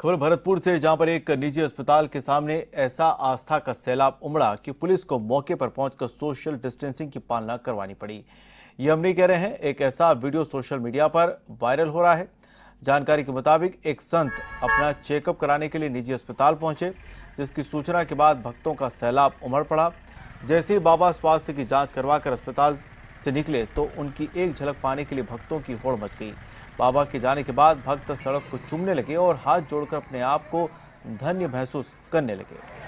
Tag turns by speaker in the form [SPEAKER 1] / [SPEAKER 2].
[SPEAKER 1] खबर भरतपुर से जहां पर एक निजी अस्पताल के सामने ऐसा आस्था का सैलाब उमड़ा कि पुलिस को मौके पर पहुंचकर सोशल डिस्टेंसिंग की पालना करवानी पड़ी ये हम नहीं कह रहे हैं एक ऐसा वीडियो सोशल मीडिया पर वायरल हो रहा है जानकारी के मुताबिक एक संत अपना चेकअप कराने के लिए निजी अस्पताल पहुंचे जिसकी सूचना के बाद भक्तों का सैलाब उमड़ पड़ा जैसे ही बाबा स्वास्थ्य की जांच करवाकर अस्पताल से निकले तो उनकी एक झलक पाने के लिए भक्तों की होड़ मच गई बाबा के जाने के बाद भक्त सड़क को चूमने लगे और हाथ जोड़कर अपने आप को धन्य महसूस करने लगे